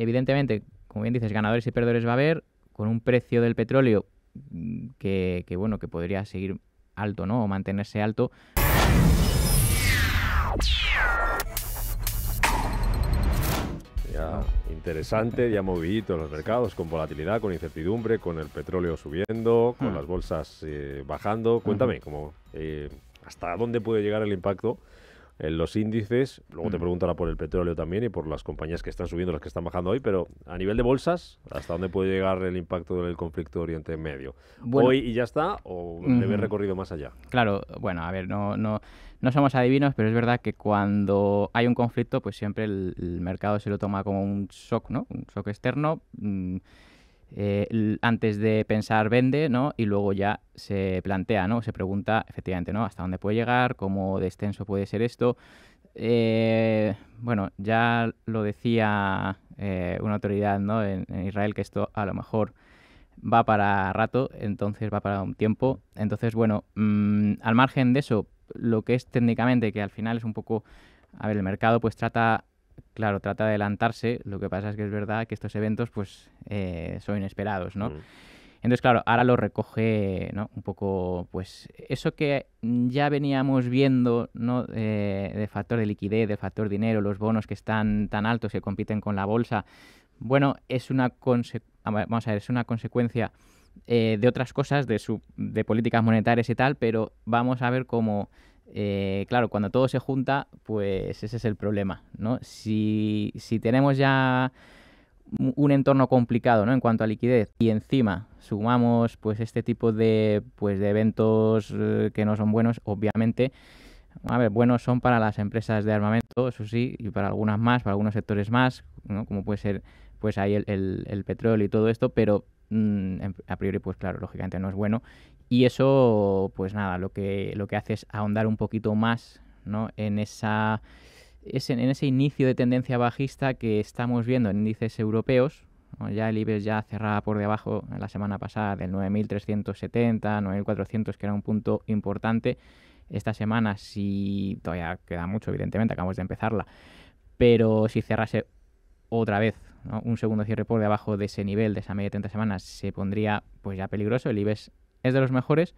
evidentemente, como bien dices, ganadores y perdedores va a haber, con un precio del petróleo mm, que, bueno, que podría seguir alto, ¿no? O mantenerse alto. Ya, interesante, ya movidito los mercados, con volatilidad, con incertidumbre, con el petróleo subiendo, con hmm. las bolsas eh, bajando. Cuéntame, eh, ¿hasta dónde puede llegar el impacto en los índices. Luego te mm. preguntará por el petróleo también y por las compañías que están subiendo, las que están bajando hoy, pero a nivel de bolsas, ¿hasta dónde puede llegar el impacto del conflicto Oriente Medio? ¿Hoy y ya está o debe mm. recorrido más allá? Claro, bueno, a ver, no, no, no somos adivinos, pero es verdad que cuando hay un conflicto, pues siempre el, mercado se lo toma como un shock, ¿no? Un shock externo. Mm, eh, antes de pensar vende, ¿no? Y luego ya se plantea, ¿no? Se pregunta efectivamente, ¿no? ¿Hasta dónde puede llegar? ¿Cómo de extenso puede ser esto? Eh, bueno, ya lo decía eh, una autoridad en, Israel que esto a lo mejor va para rato, entonces va para un tiempo. Entonces, bueno, mm, al margen de eso, lo que es técnicamente, que al final es un poco, a ver, el mercado pues trata claro, trata de adelantarse, lo que pasa es que es verdad que estos eventos pues eh, son inesperados, ¿no? Mm. Entonces, claro, ahora lo recoge ¿no? un poco, pues, eso que ya veníamos viendo, ¿no? Eh, de factor de liquidez, de factor dinero, los bonos que están tan altos que compiten con la bolsa. Bueno, es una vamos a es una consecuencia eh, de otras cosas, de, su de políticas monetarias y tal, pero vamos a ver cómo eh, claro, cuando todo se junta, pues ese es el problema, ¿no? Si, si tenemos ya un entorno complicado ¿no? en cuanto a liquidez y encima sumamos pues este tipo de, pues, de eventos eh, que no son buenos obviamente a ver buenos son para las empresas de armamento eso sí y para algunas más para algunos sectores más como puede ser pues ahí el petróleo y todo esto pero Mm, a priori, pues claro, lógicamente no es bueno. Y eso, pues nada, lo que, lo que hace es ahondar un poquito más ¿no? en esa en, ese inicio de tendencia bajista que estamos viendo en índices europeos. Ya el IBEX ya cerraba por debajo la semana pasada del 9.370, 9.400, que era un punto importante. Esta semana, si todavía queda mucho, evidentemente, acabamos de empezarla, pero si cerrase otra vez un segundo cierre por debajo de ese nivel, de esa media de 30 semanas, se pondría pues ya peligroso. El IBEX es de los mejores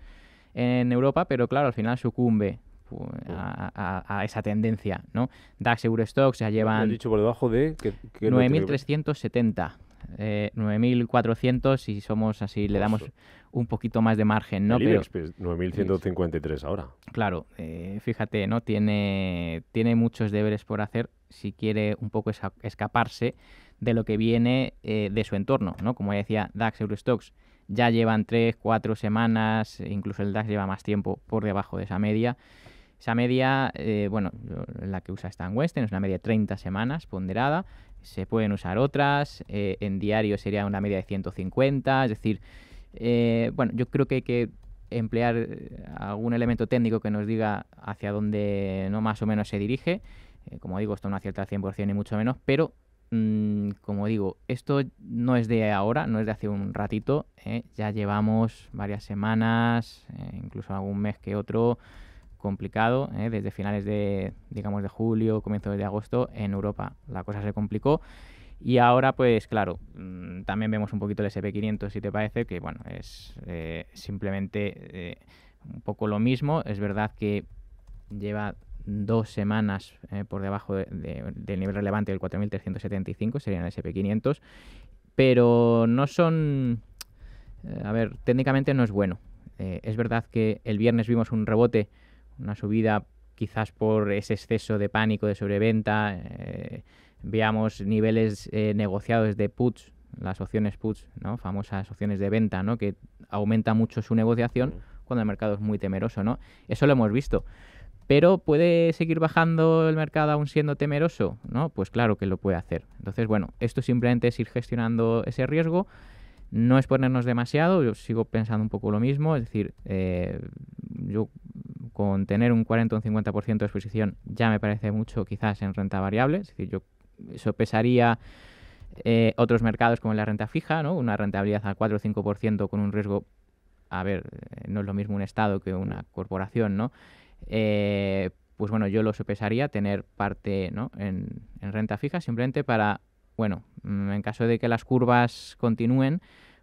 en Europa, pero claro, al final sucumbe pues, a, esa tendencia, ¿no? DAX Eurostox ya llevan... dicho por debajo de... 9.370. Eh, 9.400 si somos así, le damos un poquito más de margen, ¿no? 9.153 e pues, ahora. Claro, eh, fíjate, ¿no? Tiene, tiene muchos deberes por hacer si quiere un poco escaparse de lo que viene eh, de su entorno. ¿no? Como ya decía, DAX, Eurostox ya llevan 3, 4 semanas, e incluso el DAX lleva más tiempo por debajo de esa media. Esa media, eh, bueno, la que usa Stan Western es una media de 30 semanas ponderada, se pueden usar otras, eh, en diario sería una media de 150, es decir, bueno, yo creo que hay que emplear algún elemento técnico que nos diga hacia dónde no más o menos se dirige, como digo, esto no acierta al 100% ni mucho menos, pero Mm, como digo, esto no es de ahora, no es de hace un ratito, ¿eh? ya llevamos varias semanas, eh, incluso algún mes que otro complicado, ¿eh? desde finales de, digamos, de julio, comienzos de agosto, en Europa la cosa se complicó. Y ahora, pues claro, mm, también vemos un poquito el SP500, si te parece, que bueno, es simplemente un poco lo mismo. Es verdad que lleva dos semanas eh, por debajo de, del nivel relevante del 4.375, serían el SP500, pero no son... Eh, a ver, técnicamente no es bueno. Eh, es verdad que el viernes vimos un rebote, una subida quizás por ese exceso de pánico, de sobreventa. veamos niveles negociados de puts, las opciones puts, ¿no? famosas opciones de venta, ¿no? que aumenta mucho su negociación cuando el mercado es muy temeroso. ¿no? Eso lo hemos visto. Pero ¿puede seguir bajando el mercado aún siendo temeroso? ¿No? Pues claro que lo puede hacer. Entonces, bueno, esto simplemente es ir gestionando ese riesgo, no exponernos demasiado, yo sigo pensando un poco lo mismo, es decir, eh, yo con tener un 40 o un 50% de exposición ya me parece mucho quizás en renta variable, es decir, yo sopesaría eh, otros mercados como la renta fija, ¿no? una rentabilidad al 4 o 5% con un riesgo, a ver, eh, no es lo mismo un Estado que una corporación, ¿no? Eh, pues bueno, yo lo sopesaría tener parte ¿no? en, en, renta fija simplemente para, bueno, mm, en caso de que las curvas continúen,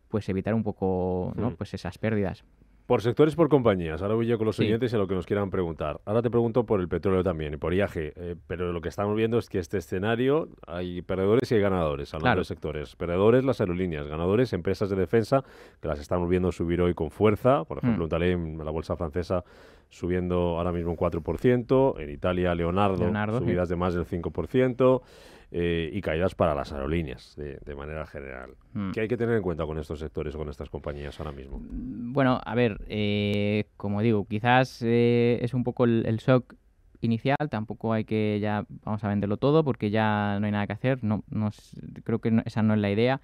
pues evitar un poco ¿no? Hmm. pues esas pérdidas. Por sectores, por compañías. Ahora voy yo con los siguientes y a lo que nos quieran preguntar. Ahora te pregunto por el petróleo también y por IAG. Eh, pero lo que estamos viendo es que este escenario hay perdedores y hay ganadores los los sectores. Perdedores las aerolíneas, ganadores empresas de defensa que las estamos viendo subir hoy con fuerza. Por ejemplo, en mm. en la bolsa francesa subiendo ahora mismo un 4%. En Italia, Leonardo, subidas de más del 5%. Eh, y caídas para las aerolíneas de, manera general. Mm. ¿Qué hay que tener en cuenta con estos sectores o con estas compañías ahora mismo? Mm, bueno, a ver, eh, como digo, quizás eh, es un poco el, shock inicial, tampoco hay que ya, vamos a venderlo todo porque ya no hay nada que hacer, no, no creo que esa no es la idea.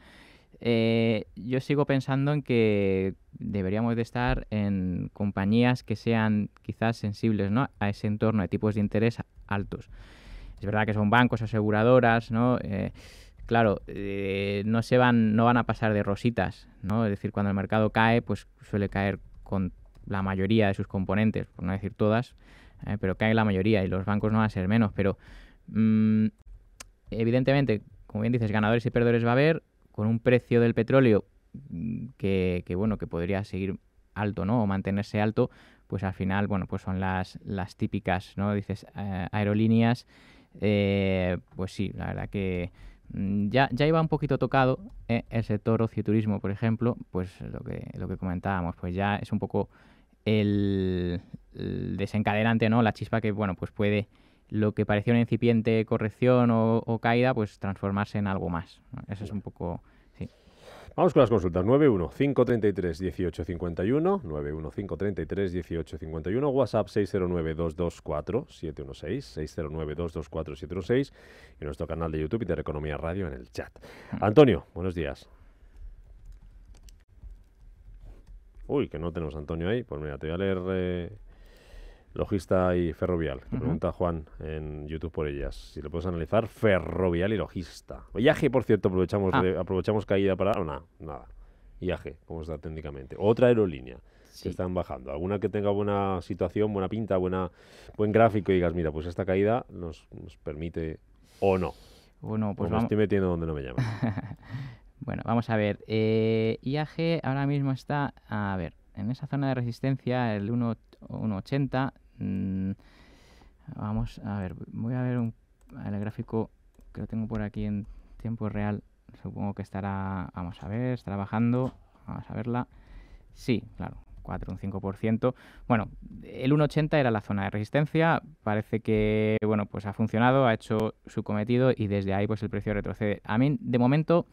yo sigo pensando en que deberíamos de estar en compañías que sean quizás sensibles ¿no? a ese entorno de tipos de interés altos. Es verdad que son bancos, aseguradoras, ¿no? Eh, claro, eh, no se van, no van a pasar de rositas, ¿no? Es decir, cuando el mercado cae, pues suele caer con la mayoría de sus componentes, por no decir todas, ¿eh? pero cae la mayoría y los bancos no van a ser menos. Pero mm, evidentemente, como bien dices, ganadores y perdedores va a haber, con un precio del petróleo que, bueno, que podría seguir alto, ¿no? O mantenerse alto, pues al final, bueno, pues son las, las típicas, ¿no? Dices, aerolíneas eh, pues sí, la verdad que mm, ya, ya iba un poquito tocado el eh, sector ocioturismo, por ejemplo, pues lo que, lo que comentábamos, pues ya es un poco el, desencadenante, ¿no? La chispa que, bueno, pues puede lo que parecía una incipiente corrección o, caída, pues transformarse en algo más. Eso es un poco Vamos con las consultas. 915331851, 915331851, WhatsApp 609224716, 609224716 y nuestro canal de YouTube y de Intereconomía Radio en el chat. Mm. Antonio, buenos días. Uy, que no tenemos a Antonio ahí. Pues mira, te voy a leer... Eh, logista y ferrovial. Pregunta Juan en YouTube por ellas. Si lo puedes analizar, ferrovial y logista. Viaje, por cierto, aprovechamos, ah. aprovechamos caída para... No, nada, nada. Viaje, como está técnicamente. Otra aerolínea que están bajando. Alguna que tenga buena situación, buena pinta, buena, buen gráfico y digas, mira, pues esta caída nos, nos permite o no. Bueno, pues... Me estoy metiendo donde no me llama. bueno, vamos a ver. Eh, IAG ahora mismo está... A ver, en esa zona de resistencia, el 1,80, Mm, vamos a ver, voy a ver el gráfico que lo tengo por aquí en tiempo real. Supongo que estará, vamos a ver, estará bajando. Vamos a verla. Sí, claro, 4, un 5%. Bueno, el 1,80 era la zona de resistencia. Parece que, bueno, pues ha funcionado, ha hecho su cometido y desde ahí pues el precio retrocede. A mí, de momento,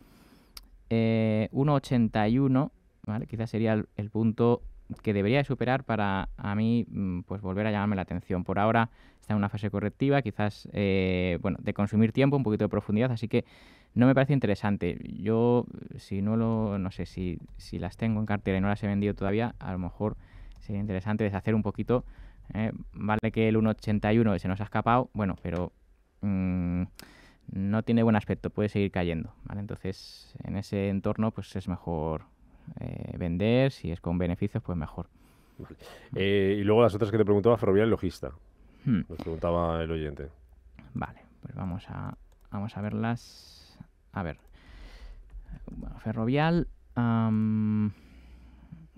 1,81, eh, ¿vale? Quizás sería el punto que debería superar para a mí mm, pues volver a llamarme la atención. Por ahora está en una fase correctiva, quizás eh, bueno, de consumir tiempo, un poquito de profundidad, así que no me parece interesante. Yo si no lo no sé si las tengo en cartera y no las he vendido todavía, a lo mejor sería interesante deshacer un poquito eh. vale que el 1.81 se nos ha escapado, bueno, pero mm, no tiene buen aspecto, puede seguir cayendo, Entonces, en ese entorno, pues es mejor eh, vender, si es con beneficios, pues mejor. Eh, y luego las otras que te preguntaba, ferroviario y logista. Hmm. Nos preguntaba el oyente. Vale, pues vamos a, vamos a verlas. A ver. ferrovial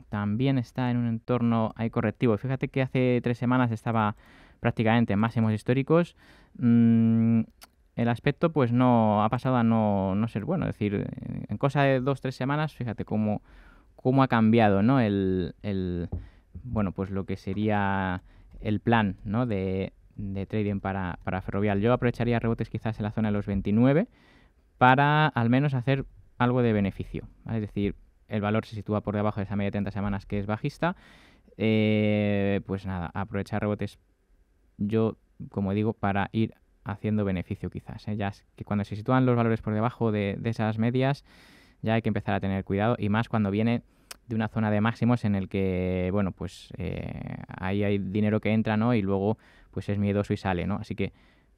también está en un entorno hay correctivo. Fíjate que hace tres semanas estaba prácticamente en máximos históricos. Mm, el aspecto pues no ha pasado a no, ser bueno. decir, en cosa de dos, tres semanas, fíjate cómo, cómo ha cambiado, El, bueno, pues lo que sería el plan, De, trading para, para, Ferrovial. Yo aprovecharía rebotes quizás en la zona de los 29 para al menos hacer algo de beneficio. Es decir, el valor se sitúa por debajo de esa media de 30 semanas que es bajista. Eh, pues nada, aprovechar rebotes yo, como digo, para ir haciendo beneficio quizás. ¿eh? que cuando se sitúan los valores por debajo de, esas medias, ya hay que empezar a tener cuidado y más cuando viene de una zona de máximos en el que, bueno, pues eh, ahí hay dinero que entra, ¿no? Y luego, pues es miedoso y sale, ¿no? Así que,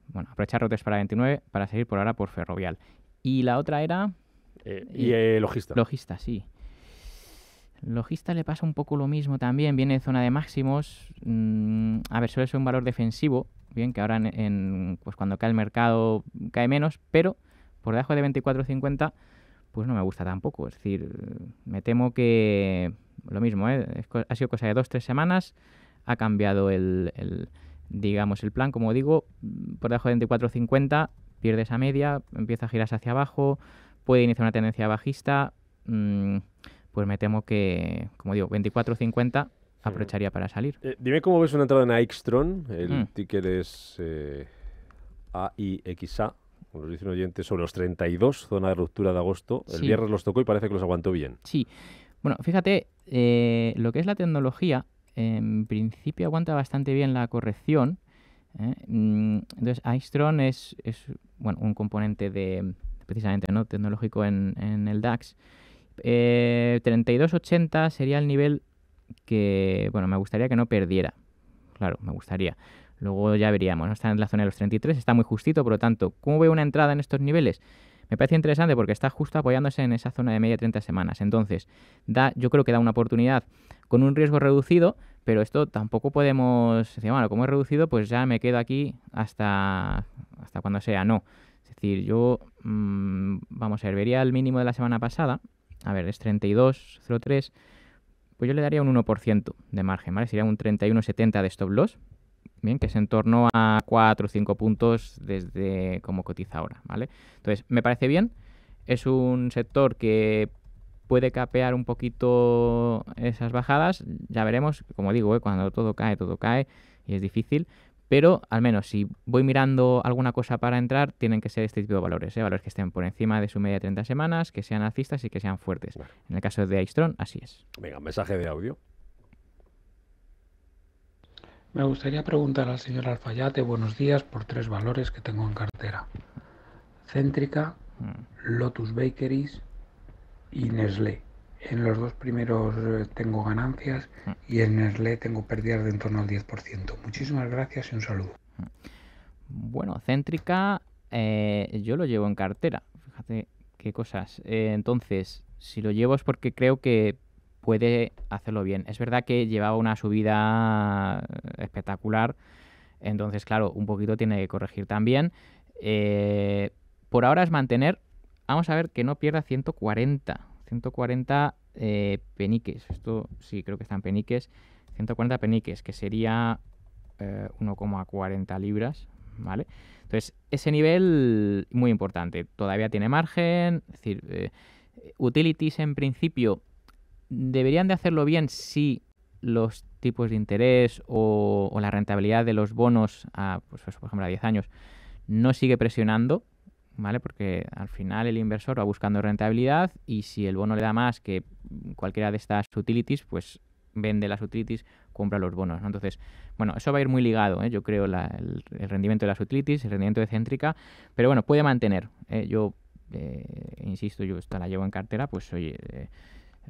bueno, aprovechar rotes para 29 para seguir por ahora por ferrovial. Y la otra era... Eh, y logista. Logista, sí. Logista le pasa un poco lo mismo también, viene de zona de máximos. Mm, a ver, suele ser un valor defensivo, bien, que ahora en, pues cuando cae el mercado cae menos, pero por debajo de 24,50 pues no me gusta tampoco. Es decir, me temo que lo mismo, ¿eh? ha sido cosa de dos, tres semanas, ha cambiado el, digamos, el plan, como digo, por debajo de 24,50 pierde esa media, empieza a girarse hacia abajo, puede iniciar una tendencia bajista, mm, pues me temo que, como digo, 24,50 aprovecharía para salir. Eh, dime cómo ves una entrada en Aixtron. El mm. ticket es AIXA. Eh, como nos dice un oyente, sobre los 32, zona de ruptura de agosto. El viernes los tocó y parece que los aguantó bien. Sí. Bueno, fíjate, eh, lo que es la tecnología, en principio aguanta bastante bien la corrección. Mm, entonces, Aixtron es, un componente de precisamente ¿no? tecnológico en, en el DAX. 3280 sería el nivel que, bueno, me gustaría que no perdiera. Claro, me gustaría. Luego ya veríamos, ¿no? Está en la zona de los 33, está muy justito, por lo tanto, ¿cómo veo una entrada en estos niveles? Me parece interesante porque está justo apoyándose en esa zona de media 30 semanas. Entonces, da, yo creo que da una oportunidad con un riesgo reducido, pero esto tampoco podemos decir, bueno, como es reducido, pues ya me quedo aquí hasta, hasta cuando sea. No. Es decir, yo, mm, vamos a ver, vería el mínimo de la semana pasada. A ver, es 32.03. Pues yo le daría un 1% de margen, ¿vale? Sería un 31,70 de stop loss, bien, que es en torno a 4 o 5 puntos desde como cotiza ahora, ¿vale? Entonces, me parece bien, es un sector que puede capear un poquito esas bajadas, ya veremos, como digo, ¿eh? cuando todo cae, todo cae y es difícil, pero al menos si voy mirando alguna cosa para entrar, tienen que ser este tipo de valores, ¿eh? valores que estén por encima de su media de 30 semanas, que sean alcistas y que sean fuertes. En el caso de Aistron, así es. Venga, mensaje de audio. Me gustaría preguntar al señor Alfayate, buenos días, por tres valores que tengo en cartera. Céntrica, mm. Lotus Bakeries y Nestlé. En los dos primeros eh, tengo ganancias mm. y en Nestlé tengo pérdidas de en torno al 10%. Muchísimas gracias y un saludo. Mm. Bueno, Céntrica eh, yo lo llevo en cartera. Fíjate qué cosas. Eh, entonces, si lo llevo es porque creo que puede hacerlo bien. Es verdad que llevaba una subida espectacular. Entonces, claro, un poquito tiene que corregir también. por ahora es mantener. Vamos a ver que no pierda 140. 140 eh, peniques. Esto sí, creo que están peniques. 140 peniques, que sería 1,40 eh, libras, ¿vale? Entonces, ese nivel muy importante. Todavía tiene margen. Es decir, eh, utilities en principio deberían de hacerlo bien si los tipos de interés o, la rentabilidad de los bonos, a, pues, por ejemplo, a 10 años, no sigue presionando ¿vale? Porque al final el inversor va buscando rentabilidad y si el bono le da más que cualquiera de estas utilities, pues vende las utilities, compra los bonos. Entonces, bueno, eso va a ir muy ligado, ¿eh? yo creo, el, rendimiento de las utilities, el rendimiento de Céntrica, pero bueno, puede mantener. ¿eh? Yo, eh, insisto, yo esta la llevo en cartera, pues oye, eh,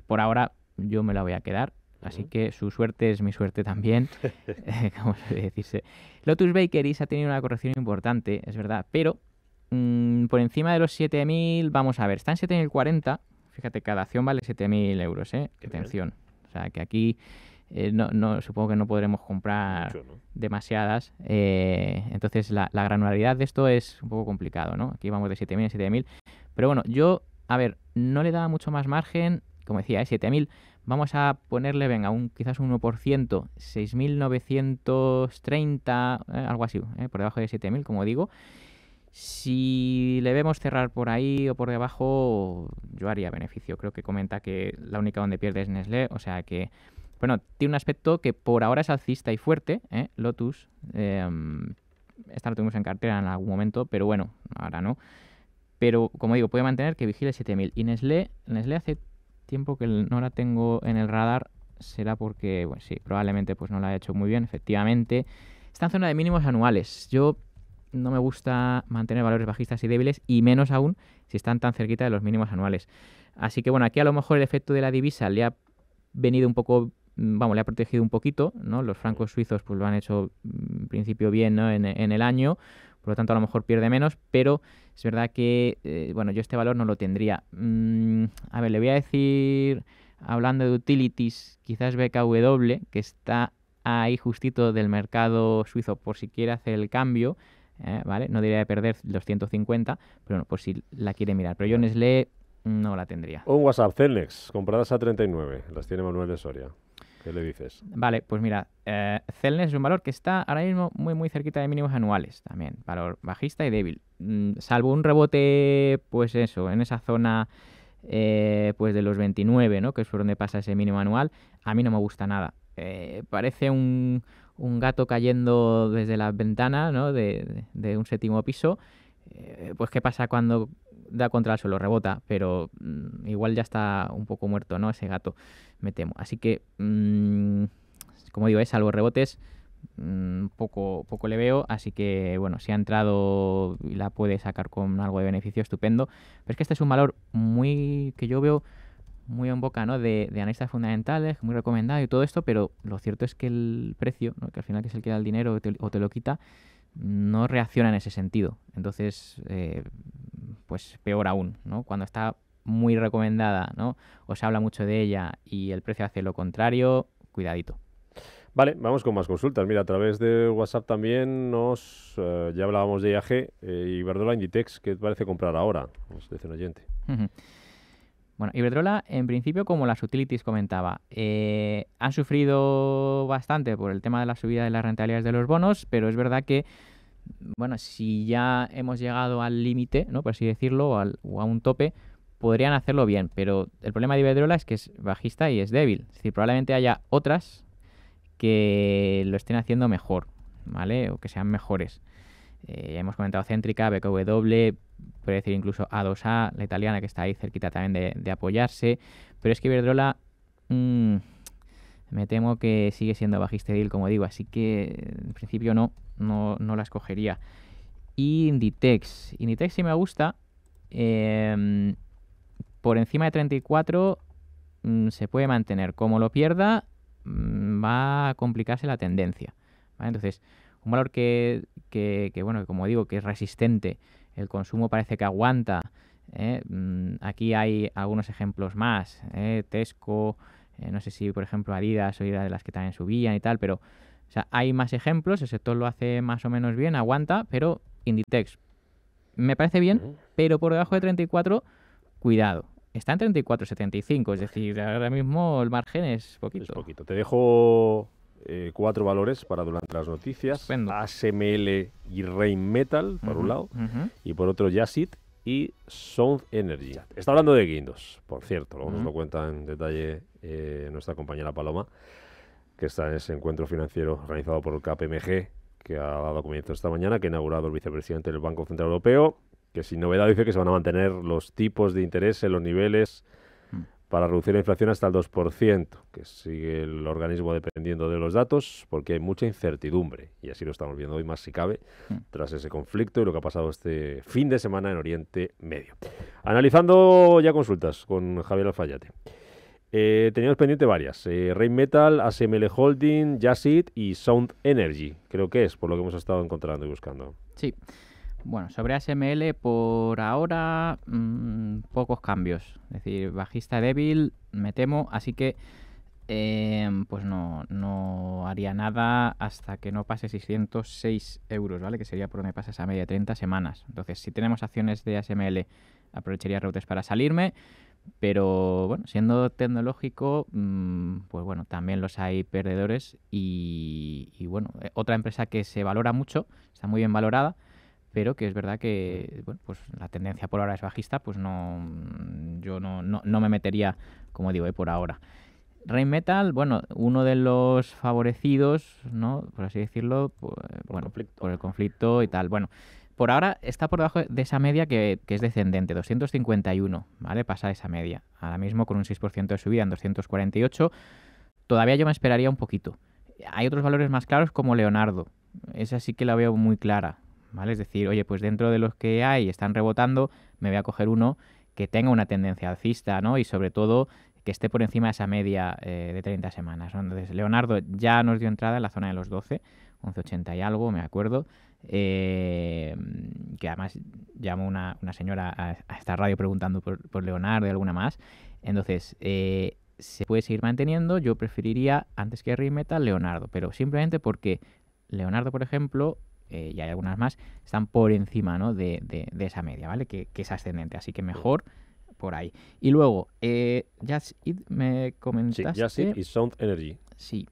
por ahora yo me la voy a quedar. Así que su suerte es mi suerte también, como decirse. Lotus Bakeries ha tenido una corrección importante, es verdad, pero Mm, por encima de los 7.000, vamos a ver, está en 7.040. Fíjate, cada acción vale 7.000 euros, ¿eh? Atención. O sea, que aquí eh, no, no, supongo que no podremos comprar demasiadas. Eh, entonces, la, granularidad de esto es un poco complicado, ¿no? Aquí vamos de 7.000 a 7.000. Pero bueno, yo, a ver, no le daba mucho más margen. Como decía, ¿eh? 7.000. Vamos a ponerle, venga, un, quizás un 1%, 6.930, eh, algo así, ¿eh? por debajo de 7.000, como digo. Si le vemos cerrar por ahí o por debajo, yo haría beneficio. Creo que comenta que la única donde pierde es Nestlé, o sea que, bueno, tiene un aspecto que por ahora es alcista y fuerte, ¿eh? Lotus. Em, esta la tuvimos en cartera en algún momento, pero bueno, ahora no. Pero como digo, puede mantener que vigile 7000. Y Nestlé, hace tiempo que no la tengo en el radar, será porque, bueno, sí, probablemente pues no la ha hecho muy bien, efectivamente. Está en zona de mínimos anuales. Yo no me gusta mantener valores bajistas y débiles, y menos aún si están tan cerquita de los mínimos anuales. Así que bueno, aquí a lo mejor el efecto de la divisa le ha venido un poco, mm, vamos, le ha protegido un poquito, ¿no? Los francos suizos pues lo han hecho mm, en principio bien ¿no? en, el año, por lo tanto a lo mejor pierde menos, pero es verdad que, eh, bueno, yo este valor no lo tendría. Mm, a ver, le voy a decir, hablando de utilities, quizás BKW, que está ahí justito del mercado suizo por si quiere hacer el cambio, ¿eh? ¿vale? No diría perder los 150, pero bueno, pues si la quiere mirar. Pero yo Nestlé no la tendría. un WhatsApp, Celnex, compradas a 39, las tiene Manuel de Soria. ¿Qué le dices? Vale, pues mira, eh, Celnex es un valor que está ahora mismo muy, muy cerquita de mínimos anuales también. Valor bajista y débil. Mm, salvo un rebote, pues eso, en esa zona... Eh, pues de los 29, ¿no? que es por donde pasa ese mínimo anual, a mí no me gusta nada. Eh, parece un, un, gato cayendo desde la ventana ¿no? de, de, un séptimo piso, eh, pues ¿qué pasa cuando da contra el suelo? Rebota, pero mm, igual ya está un poco muerto ¿no? ese gato, me temo. Así que, mm, como digo, es eh, salvo rebotes, mm, poco, poco le veo, así que bueno, si ha entrado y la puede sacar con algo de beneficio, estupendo. Pero es que este es un valor muy que yo veo muy en boca ¿no? de, de, analistas fundamentales, muy recomendado y todo esto, pero lo cierto es que el precio, que al final que es el que da el dinero o te, lo quita, no reacciona en ese sentido. Entonces, eh, pues peor aún, ¿no? Cuando está muy recomendada, ¿no? O se habla mucho de ella y el precio hace lo contrario, cuidadito. Vale, vamos con más consultas. Mira, a través de WhatsApp también nos... Eh, ya hablábamos de IAG eh, y Iberdrola Inditex, te parece comprar ahora? Nos dice un oyente. Bueno, Iberdrola, en principio, como las utilities comentaba, eh, han sufrido bastante por el tema de la subida de las rentabilidades de los bonos, pero es verdad que, bueno, si ya hemos llegado al límite, ¿no? Por así decirlo, o, o, a un tope, podrían hacerlo bien, pero el problema de Iberdrola es que es bajista y es débil. Es decir, probablemente haya otras que lo estén haciendo mejor, ¿vale? O que sean mejores. Eh, hemos comentado Céntrica, BKW, puede decir incluso A2A, la italiana que está ahí cerquita también de, apoyarse. Pero es que Iberdrola, mm, me temo que sigue siendo bajisteril, como digo, así que en principio no, no, la escogería. Y Inditex, Inditex sí me gusta. Em, por encima de 34 mm, se puede mantener. Como lo pierda, mm, va a complicarse la tendencia. Entonces, un valor que, que, bueno, como digo, que es resistente. El consumo parece que aguanta. ¿eh? Mm, aquí hay algunos ejemplos más. ¿eh? Tesco, eh, no sé si por ejemplo Adidas o era de las que también subían y tal, pero o sea, hay más ejemplos. El sector lo hace más o menos bien, aguanta, pero Inditex me parece bien, pero por debajo de 34, cuidado está en 34,75, es decir, ahora mismo el margen es poquito. Es poquito. Te dejo eh, cuatro valores para durante las noticias. ASML y Rain Metal, por un lado, y por otro Yasit y Sound Energy. Está hablando de Guindos, por cierto, luego nos lo cuenta en detalle eh, nuestra compañera Paloma, que está en ese encuentro financiero organizado por el KPMG, que ha dado comienzo esta mañana, que ha inaugurado el vicepresidente del Banco Central Europeo, que sin novedad dice que se van a mantener los tipos de interés en los niveles para reducir la inflación hasta el 2%, que sigue el organismo dependiendo de los datos, porque hay mucha incertidumbre, y así lo estamos viendo hoy más si cabe, mm. tras ese conflicto y lo que ha pasado este fin de semana en Oriente Medio. Analizando ya consultas con Javier Alfayate. Eh, teníamos pendiente varias. Eh, Rain Metal, ASML Holding, Jazzit y Sound Energy, creo que es, por lo que hemos estado encontrando y buscando. Sí. Bueno, sobre ASML por ahora mm, pocos cambios. Es decir, bajista débil, me temo, así que em, pues no, haría nada hasta que no pase 606 euros, ¿vale? Que sería por donde pasa esa media de 30 semanas. Entonces, si tenemos acciones de ASML, aprovecharía routes para salirme. Pero bueno, siendo tecnológico, mm, pues bueno, también los hay perdedores. y bueno, eh, otra empresa que se valora mucho, está muy bien valorada, pero que es verdad que pues la tendencia por ahora es bajista, pues no yo no, me metería, como digo, eh, por ahora. Rain Metal, bueno, uno de los favorecidos, ¿no? Por así decirlo, eh, por, bueno, el conflicto y tal. Bueno, por ahora está por debajo de esa media que, que, es descendente, 251, ¿vale? Pasa esa media. Ahora mismo con un 6% de subida en 248, todavía yo me esperaría un poquito. Hay otros valores más claros como Leonardo. Esa sí que la veo muy clara. Es decir, oye, pues dentro de los que hay están rebotando, me voy a coger uno que tenga una tendencia alcista, ¿no? Y sobre todo que esté por encima de esa media eh, de 30 semanas. Entonces, Leonardo ya nos dio entrada en la zona de los 12, 11.80 y algo, me acuerdo, eh, que además llamó una, una señora a, esta radio preguntando por, Leonardo y alguna más. Entonces, eh, se puede seguir manteniendo, yo preferiría antes que Rimeta Leonardo, pero simplemente porque Leonardo, por ejemplo, eh, y hay algunas más, están por encima de, esa media, ¿vale? Que, es ascendente, así que mejor por ahí. Y luego, eh, Just Eat me comentaste... Sí, Just Eat y Sound Energy. Sí.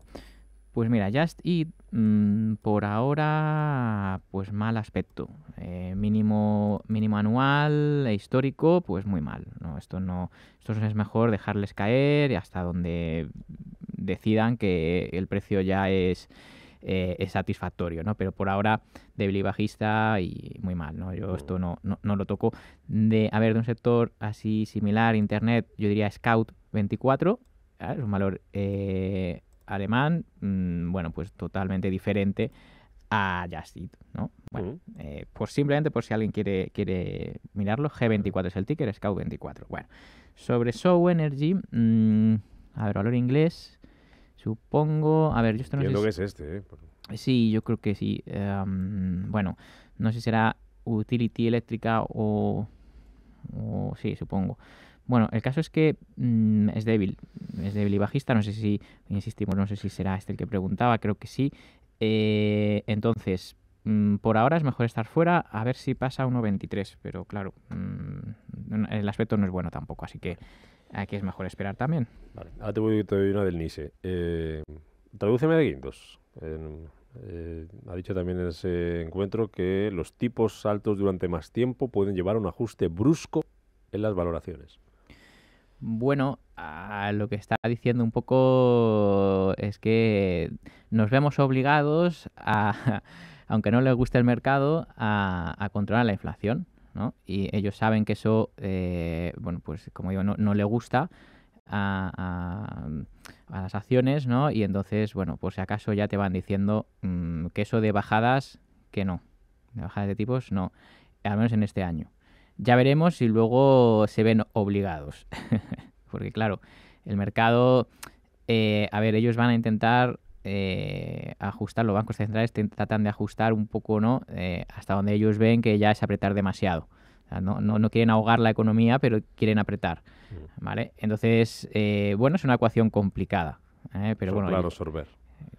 Pues mira, Just Eat mm, por ahora, pues mal aspecto. Eh, mínimo, mínimo anual e histórico, pues muy mal. No, esto no, esto es mejor dejarles caer hasta donde decidan que el precio ya es eh, es satisfactorio, ¿no? Pero por ahora débil y bajista y muy mal, ¿no? Yo mm. esto no, lo toco. De, a ver, de un sector así similar, Internet, yo diría Scout 24, ah, es un valor eh, alemán, mm, bueno, pues totalmente diferente a Justit, ¿no? Bueno, pues simplemente por si alguien quiere, quiere mirarlo, G24 es el ticker, Scout24. Bueno, sobre Show Energy, a ver, valor inglés, Supongo. A ver, yo esto no Yo creo que es este, ¿eh? Sí, yo creo que sí. Em, bueno, no sé si será utility eléctrica o. sí, supongo. Bueno, el caso es que mm, es débil, es débil y bajista, no sé si, insistimos, no sé si será este el que preguntaba, creo que sí. Eh, entonces, mm, por ahora es mejor estar fuera, a ver si pasa 1.23, pero claro, mm, el aspecto no es bueno tampoco, así que Aquí es mejor esperar también. Ahora te voy, a decir una del Nise. Eh, tradúceme de Guindos. Eh, ha dicho también en ese encuentro que los tipos altos durante más tiempo pueden llevar a un ajuste brusco en las valoraciones. Bueno, lo que está diciendo un poco es que nos vemos obligados a, aunque no le guste el mercado, a controlar la inflación. Y ellos saben que eso, eh, bueno, pues como digo, no, no le gusta a, las acciones, ¿no? Y entonces, bueno, pues si acaso ya te van diciendo mm, que eso de bajadas, que no. De bajadas de tipos, no. Al menos en este año. Ya veremos si luego se ven obligados. Porque claro, el mercado... Eh, a ver, ellos van a intentar eh, ajustar, los bancos centrales tratan de ajustar un poco no eh, hasta donde ellos ven que ya es apretar demasiado. no, quieren ahogar la economía, pero quieren apretar. Mm. ¿vale? Entonces, eh, bueno, es una ecuación complicada. ¿eh? Pero bueno, claro, sorber.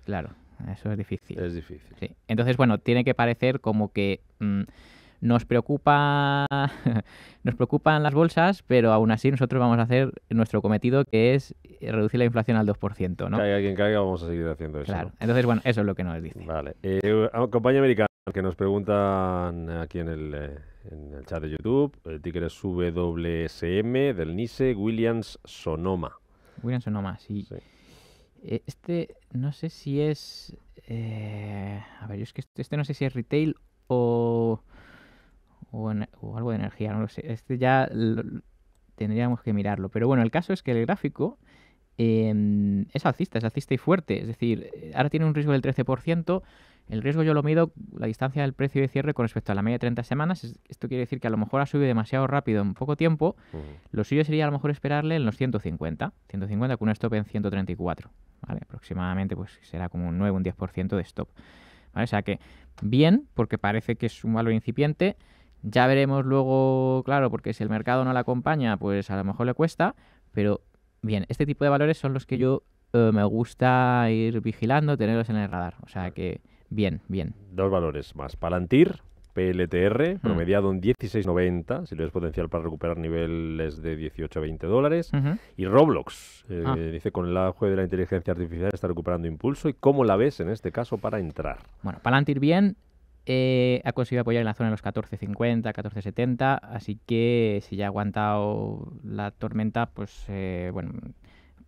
Claro, eso es difícil. Es difícil. Entonces, bueno, tiene que parecer como que... Mm, nos preocupa nos preocupan las bolsas, pero aún así nosotros vamos a hacer nuestro cometido que es eh, reducir la inflación al 2%, ¿no? Caiga quien caiga, vamos a seguir haciendo eso. Claro. Entonces, bueno, eso es lo que nos dice. Vale. Eh, compañía americana que nos preguntan aquí en el eh, chat de YouTube. El ticker es WSM del NICE Williams Sonoma. Williams Sonoma, sí. Este, no sé si es. a ver, yo es que este, este, no sé si es retail o. O, algo de energía, no lo sé. Este ya tendríamos que mirarlo. Pero bueno, el caso es que el gráfico em, es alcista, es alcista y fuerte. Es decir, eh, ahora tiene un riesgo del 13%. El riesgo yo lo mido la distancia del precio de cierre con respecto a la media de 30 semanas. Esto quiere decir que a lo mejor ha subido demasiado rápido en poco tiempo. Lo suyo sería a lo mejor esperarle en los 150. 150 con un stop en 134. ¿vale? Aproximadamente pues será como un 9, un 10% de stop. O sea que bien, porque parece que es un valor incipiente. Ya veremos luego, claro, porque si el mercado no la acompaña, pues a lo mejor le cuesta, pero bien, este tipo de valores son los que yo eh, me gusta ir vigilando, tenerlos en el radar. O sea que, bien, bien. Dos valores más. Palantir, PLTR, mm. promediado en 16.90, si lo ves potencial para recuperar niveles de 18 a 20 dólares. Y Roblox, eh, ah. dice con el auge de la inteligencia artificial está recuperando impulso. ¿Y cómo la ves en este caso para entrar? Bueno, Palantir bien, eh, ha conseguido apoyar en la zona de los 14.50, 14.70, así que si ya ha aguantado la tormenta, pues eh, bueno,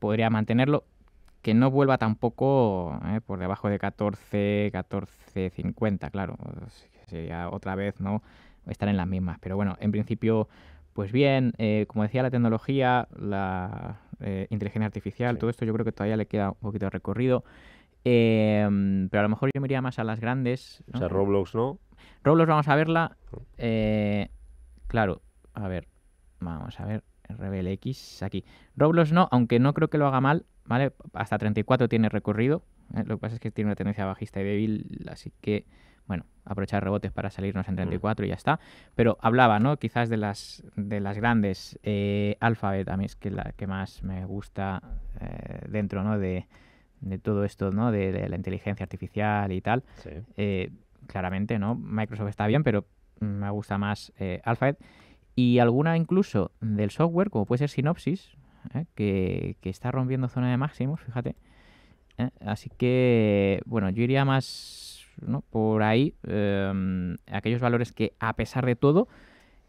podría mantenerlo. Que no vuelva tampoco eh, por debajo de 14, 14.50, claro. Pues, sería otra vez, ¿no? Estar en las mismas. Pero bueno, en principio, pues bien, como decía, la tecnología, la inteligencia artificial, todo esto yo creo que todavía le queda un poquito de recorrido. Em, pero a lo mejor yo me iría más a las grandes. O sea, Roblox no. Roblox vamos a verla. Ah. Eh, claro, a ver. Vamos a ver. RBLX aquí. Roblox no, aunque no creo que lo haga mal, ¿vale? Hasta 34 tiene recorrido. ¿eh? Lo que pasa es que tiene una tendencia bajista y débil, así que, bueno, aprovechar rebotes para salirnos en 34 mm. y ya está. Pero hablaba, ¿no? Quizás de las, de las grandes. Eh, Alphabet a mí es que la que más me gusta dentro, ¿no? De, de todo esto, ¿no? De, la inteligencia artificial y tal. Eh, claramente, ¿no? Microsoft está bien, pero me gusta más eh, Alphabet. Y alguna incluso del software, como puede ser Synopsis, ¿eh? que, está rompiendo zona de máximos, fíjate. ¿eh? Así que, bueno, yo iría más ¿no? por ahí aquellos valores que, a pesar de todo,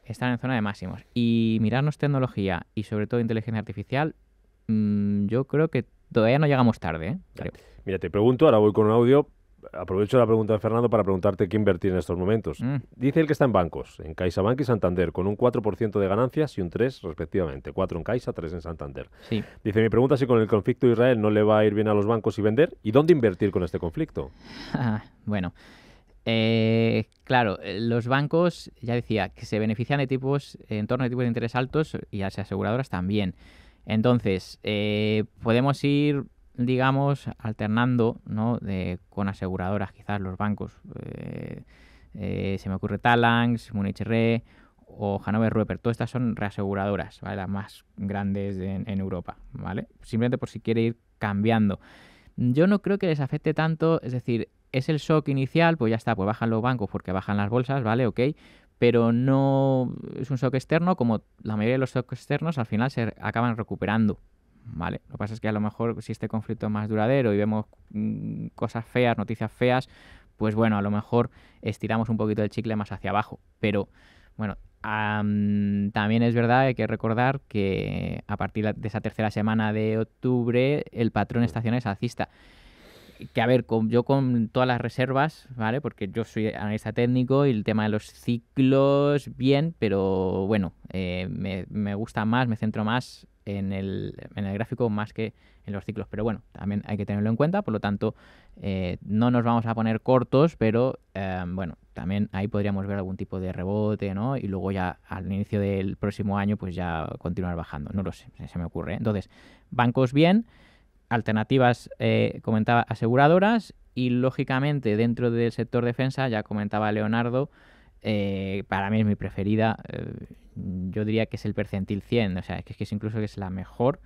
están en zona de máximos. Y mirarnos tecnología y sobre todo inteligencia artificial, mm, yo creo que Todavía no llegamos tarde, ¿eh? Mira, te pregunto, ahora voy con un audio. Aprovecho la pregunta de Fernando para preguntarte qué invertir en estos momentos. Mm. Dice él que está en bancos, en CaixaBank y Santander, con un 4% de ganancias y un 3 respectivamente. 4 en Caixa, 3 en Santander. Dice, mi pregunta si con el conflicto de Israel no le va a ir bien a los bancos y vender, ¿y dónde invertir con este conflicto? Ah, bueno, eh, claro, eh, los bancos, ya decía, que se benefician de tipos, en torno a tipos de interés altos y las aseguradoras también. Entonces, eh, podemos ir, digamos, alternando ¿no? de, con aseguradoras, quizás los bancos. Eh, eh, se me ocurre Talanx, Munich Re o Hannover Rupert, Todas estas son reaseguradoras, las más grandes en, Europa. ¿vale? Simplemente por si quiere ir cambiando. Yo no creo que les afecte tanto, es decir, es el shock inicial, pues ya está, pues bajan los bancos porque bajan las bolsas, ¿vale? Ok, pero no es un shock externo, como la mayoría de los shocks externos al final se acaban recuperando. ¿vale? Lo que pasa es que a lo mejor si este conflicto es más duradero y vemos mm, cosas feas, noticias feas, pues bueno, a lo mejor estiramos un poquito el chicle más hacia abajo. Pero bueno, también es verdad, hay que recordar que a partir de esa tercera semana de octubre el patrón estacional es alcista que a ver, yo con todas las reservas, ¿vale? Porque yo soy analista técnico y el tema de los ciclos, bien, pero bueno, eh, me, gusta más, me centro más en el, en el, gráfico más que en los ciclos. Pero bueno, también hay que tenerlo en cuenta, por lo tanto, eh, no nos vamos a poner cortos, pero eh, bueno, también ahí podríamos ver algún tipo de rebote, ¿no? Y luego ya al inicio del próximo año, pues ya continuar bajando, no lo sé, se me ocurre. Entonces, bancos bien alternativas, eh, comentaba, aseguradoras y lógicamente dentro del sector defensa, ya comentaba Leonardo, eh, para mí es mi preferida, eh, yo diría que es el percentil 100, o sea, es que es incluso que es la mejor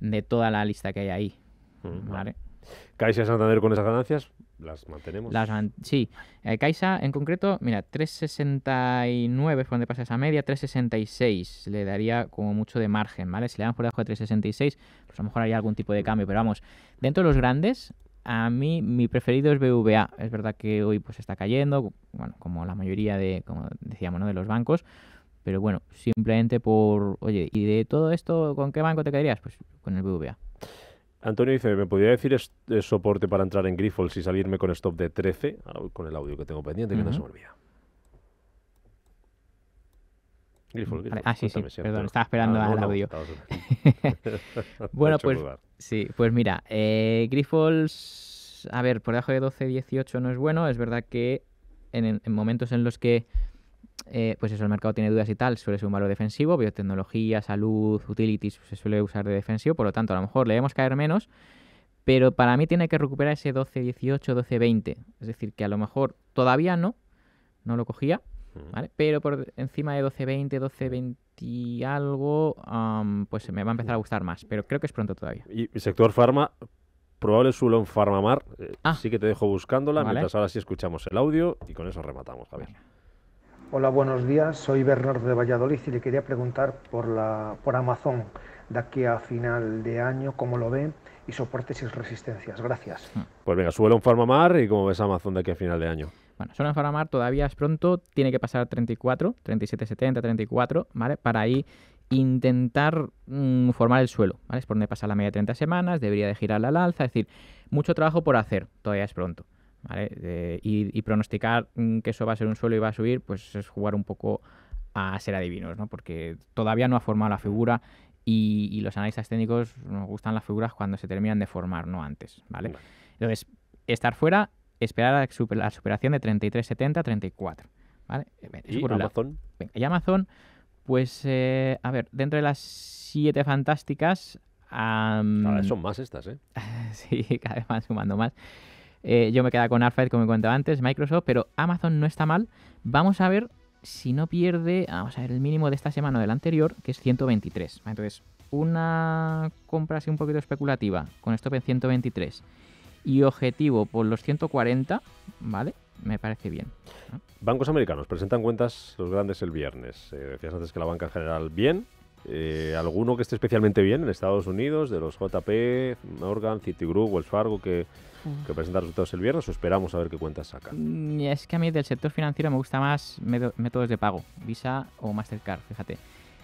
de toda la lista que hay ahí. Santander con esas ganancias, las mantenemos. sí. Eh, Caixa, en concreto, mira, 369 es donde pasa esa media, 366 le daría como mucho de margen, ¿vale? Si le damos por debajo de 366, pues a lo mejor haría algún tipo de cambio, pero vamos, dentro de los grandes, a mí mi preferido es BVA. Es verdad que hoy pues está cayendo, bueno, como la mayoría de, como decíamos, ¿no? de los bancos. Pero bueno, simplemente por, oye, ¿y de todo esto con qué banco te quedarías? Pues con el BVA. Antonio dice, ¿me podría decir soporte para entrar en Grifols y salirme con stop de 13? Ah, con el audio que tengo pendiente, que no se me olvida. Ah, sí, sí, perdón, estaba esperando ah, al audio. bueno, pues sí, pues mira, eh, a ver, por debajo de 12, 18 no es bueno, es verdad que en momentos en los que eh, pues eso, el mercado tiene dudas y tal, suele ser un valor defensivo, biotecnología, salud, utilities, pues se suele usar de defensivo, por lo tanto, a lo mejor le debemos caer menos, pero para mí tiene que recuperar ese 12-18, 12-20, es decir, que a lo mejor todavía no, no lo cogía, ¿vale? Pero por encima de 12-20, 12-20 y algo, um, pues me va a empezar a gustar más, pero creo que es pronto todavía. Y sector farma, probable suelo en Farmamar, eh, así ah. que te dejo buscándola, mientras ahora sí escuchamos el audio y con eso rematamos, Javier. Hola, buenos días. Soy Bernardo de Valladolid y le quería preguntar por, la, por Amazon de aquí a final de año, cómo lo ven y soportes y resistencias. Gracias. Hmm. Pues venga, suelo un mar y cómo ves Amazon de aquí a final de año. Bueno, suelo en mar todavía es pronto, tiene que pasar 34, 37, 70, 34, ¿vale? Para ahí intentar mm, formar el suelo, ¿vale? Es por donde pasa la media de 30 semanas, debería de girar la alza, es decir, mucho trabajo por hacer, todavía es pronto y, pronosticar mm, que eso va a ser un suelo y va a subir, pues es jugar un poco a ser adivinos, ¿no? Porque todavía no ha formado la figura y, los analistas técnicos nos gustan las figuras cuando se terminan de formar, no antes, ¿vale? Entonces, estar fuera, esperar la superación de 33.70, 34, ¿vale? Eh, ¿Y Amazon? y Amazon, pues, eh, a ver, dentro de las siete fantásticas... Ah, son más estas, ¿eh? sí, cada vez van sumando más. Eh, yo me queda con Alphabet, como he comentado antes, Microsoft, pero Amazon no está mal. Vamos a ver si no pierde, vamos a ver, el mínimo de esta semana o del anterior, que es 123. Entonces, una compra así un poquito especulativa con stop en 123 y objetivo por los 140, ¿vale? Me parece bien. Bancos americanos presentan cuentas los grandes el viernes. Eh, decías antes que la banca en general bien, eh, ¿Alguno que esté especialmente bien en Estados Unidos, de los JP, Morgan, Citigroup, Wells Fargo, que, que presenta resultados el viernes o esperamos a ver qué cuentas sacan? Mm, es que a mí del sector financiero me gusta más métodos de pago, Visa o Mastercard, fíjate.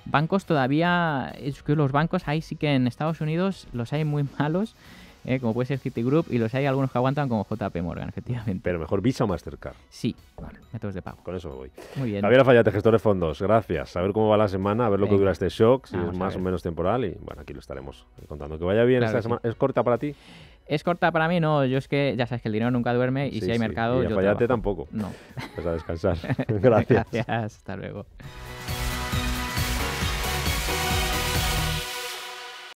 Bancos todavía, es que los bancos ahí sí que en Estados Unidos los hay muy malos ¿eh? como puede ser Group y los hay algunos que aguantan como JP Morgan, efectivamente. Pero mejor Visa o Mastercard. Sí, vale. métodos de pago. Con eso voy. Muy bien. Javier fallado gestor de fondos, gracias. A ver cómo va la semana, a ver lo que dura este shock, si es más o menos temporal, y bueno, aquí lo estaremos contando. Que vaya bien esta semana. ¿Es corta para ti? ¿Es corta para mí? No, yo es que ya sabes que el dinero nunca duerme y si hay mercado. Y yo tampoco. No. Pues a descansar. Gracias. Gracias, hasta luego.